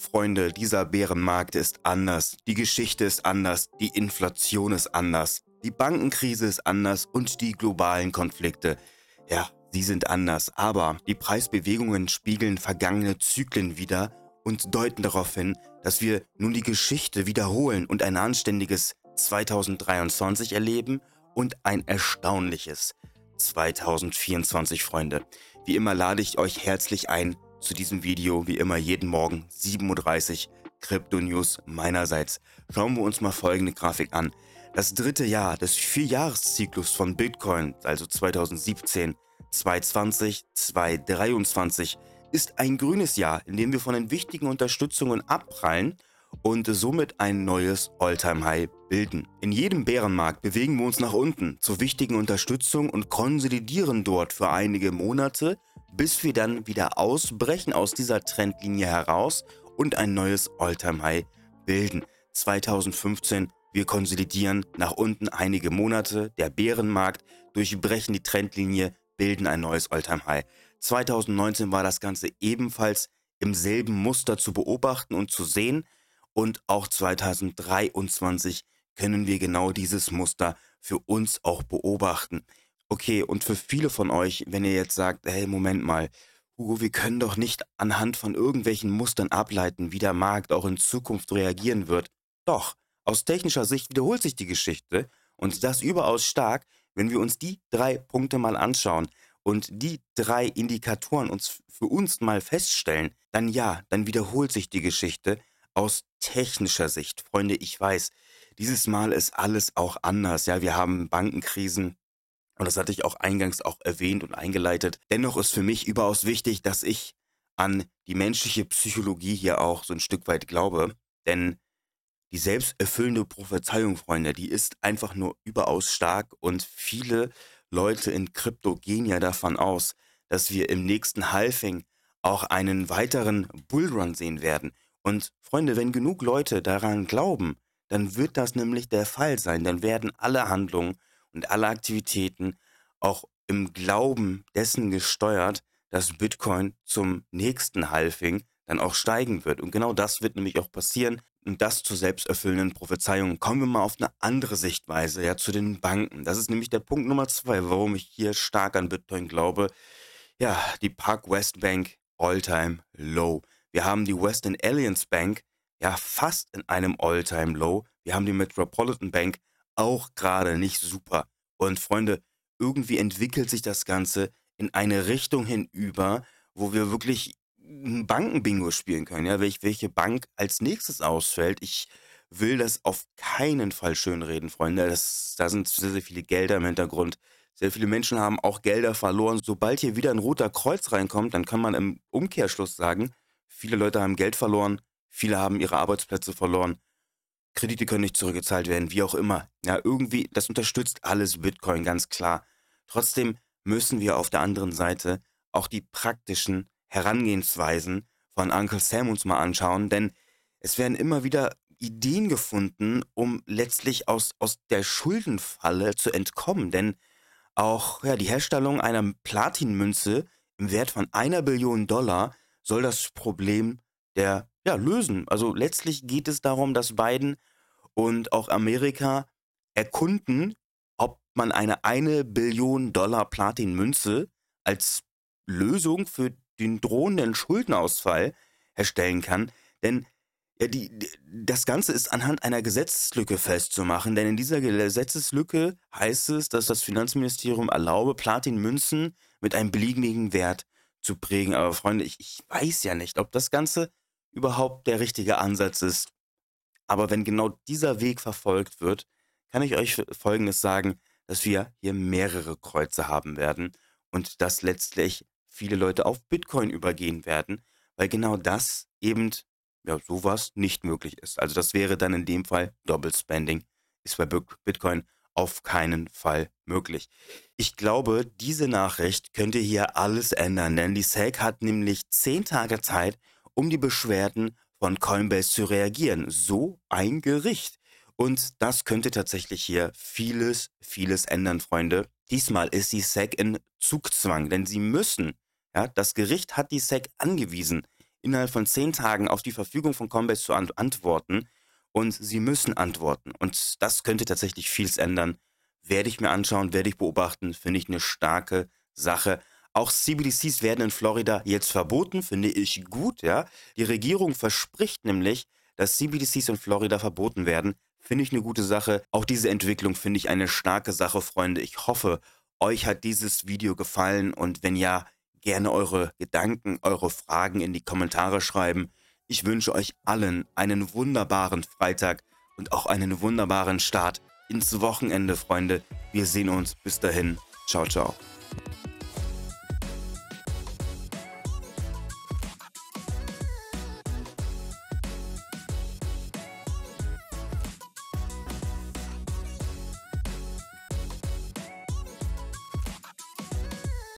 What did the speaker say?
Freunde, dieser Bärenmarkt ist anders, die Geschichte ist anders, die Inflation ist anders, die Bankenkrise ist anders und die globalen Konflikte. Ja, sie sind anders, aber die Preisbewegungen spiegeln vergangene Zyklen wider und deuten darauf hin, dass wir nun die Geschichte wiederholen und ein anständiges 2023 erleben und ein erstaunliches 2024, Freunde. Wie immer lade ich euch herzlich ein, zu diesem Video wie immer jeden Morgen 7.30 Uhr Crypto News meinerseits. Schauen wir uns mal folgende Grafik an. Das dritte Jahr des Vierjahreszyklus von Bitcoin, also 2017, 2020, 2023, ist ein grünes Jahr, in dem wir von den wichtigen Unterstützungen abprallen und somit ein neues All-Time-High bilden. In jedem Bärenmarkt bewegen wir uns nach unten zur wichtigen Unterstützung und konsolidieren dort für einige Monate bis wir dann wieder ausbrechen aus dieser Trendlinie heraus und ein neues All-Time-High bilden. 2015, wir konsolidieren nach unten einige Monate, der Bärenmarkt, durchbrechen die Trendlinie, bilden ein neues All-Time-High. 2019 war das Ganze ebenfalls im selben Muster zu beobachten und zu sehen und auch 2023 können wir genau dieses Muster für uns auch beobachten. Okay, und für viele von euch, wenn ihr jetzt sagt, hey, Moment mal, Hugo, wir können doch nicht anhand von irgendwelchen Mustern ableiten, wie der Markt auch in Zukunft reagieren wird. Doch, aus technischer Sicht wiederholt sich die Geschichte und das überaus stark, wenn wir uns die drei Punkte mal anschauen und die drei Indikatoren uns für uns mal feststellen, dann ja, dann wiederholt sich die Geschichte aus technischer Sicht. Freunde, ich weiß, dieses Mal ist alles auch anders. Ja, wir haben Bankenkrisen, und das hatte ich auch eingangs auch erwähnt und eingeleitet. Dennoch ist für mich überaus wichtig, dass ich an die menschliche Psychologie hier auch so ein Stück weit glaube. Denn die selbsterfüllende Prophezeiung, Freunde, die ist einfach nur überaus stark und viele Leute in Krypto gehen ja davon aus, dass wir im nächsten Halving auch einen weiteren Bullrun sehen werden. Und Freunde, wenn genug Leute daran glauben, dann wird das nämlich der Fall sein. Dann werden alle Handlungen und alle Aktivitäten auch im Glauben dessen gesteuert, dass Bitcoin zum nächsten Halving dann auch steigen wird. Und genau das wird nämlich auch passieren. Und das zu selbsterfüllenden Prophezeiungen. Kommen wir mal auf eine andere Sichtweise, ja, zu den Banken. Das ist nämlich der Punkt Nummer zwei, warum ich hier stark an Bitcoin glaube. Ja, die Park West Bank All-Time Low. Wir haben die Western Alliance Bank ja fast in einem All-Time Low. Wir haben die Metropolitan Bank auch gerade nicht super. Und Freunde, irgendwie entwickelt sich das Ganze in eine Richtung hinüber, wo wir wirklich ein Bankenbingo spielen können, ja, welche Bank als nächstes ausfällt. Ich will das auf keinen Fall schönreden, Freunde. Das, da sind sehr, sehr viele Gelder im Hintergrund. Sehr viele Menschen haben auch Gelder verloren. Sobald hier wieder ein roter Kreuz reinkommt, dann kann man im Umkehrschluss sagen, viele Leute haben Geld verloren, viele haben ihre Arbeitsplätze verloren Kredite können nicht zurückgezahlt werden, wie auch immer. Ja, irgendwie, das unterstützt alles Bitcoin, ganz klar. Trotzdem müssen wir auf der anderen Seite auch die praktischen Herangehensweisen von Uncle Sam uns mal anschauen, denn es werden immer wieder Ideen gefunden, um letztlich aus, aus der Schuldenfalle zu entkommen. Denn auch ja, die Herstellung einer Platinmünze im Wert von einer Billion Dollar soll das Problem der ja, lösen. Also letztlich geht es darum, dass Biden und auch Amerika erkunden, ob man eine eine Billion Dollar Platinmünze als Lösung für den drohenden Schuldenausfall herstellen kann. Denn ja, die, das Ganze ist anhand einer Gesetzeslücke festzumachen, denn in dieser Gesetzeslücke heißt es, dass das Finanzministerium erlaube, Platinmünzen mit einem beliebigen Wert zu prägen. Aber Freunde, ich, ich weiß ja nicht, ob das Ganze überhaupt der richtige Ansatz ist. Aber wenn genau dieser Weg verfolgt wird, kann ich euch Folgendes sagen, dass wir hier mehrere Kreuze haben werden und dass letztlich viele Leute auf Bitcoin übergehen werden, weil genau das eben, ja, sowas nicht möglich ist. Also das wäre dann in dem Fall Double Spending, ist bei Bitcoin auf keinen Fall möglich. Ich glaube, diese Nachricht könnte hier alles ändern, denn die SEC hat nämlich zehn Tage Zeit, um die Beschwerden von Coinbase zu reagieren. So ein Gericht. Und das könnte tatsächlich hier vieles, vieles ändern, Freunde. Diesmal ist die SEC in Zugzwang, denn sie müssen, ja, das Gericht hat die SEC angewiesen, innerhalb von zehn Tagen auf die Verfügung von Coinbase zu antworten und sie müssen antworten. Und das könnte tatsächlich vieles ändern. Werde ich mir anschauen, werde ich beobachten, finde ich eine starke Sache. Auch CBDCs werden in Florida jetzt verboten, finde ich gut, ja. Die Regierung verspricht nämlich, dass CBDCs in Florida verboten werden. Finde ich eine gute Sache. Auch diese Entwicklung finde ich eine starke Sache, Freunde. Ich hoffe, euch hat dieses Video gefallen und wenn ja, gerne eure Gedanken, eure Fragen in die Kommentare schreiben. Ich wünsche euch allen einen wunderbaren Freitag und auch einen wunderbaren Start ins Wochenende, Freunde. Wir sehen uns. Bis dahin. Ciao, ciao.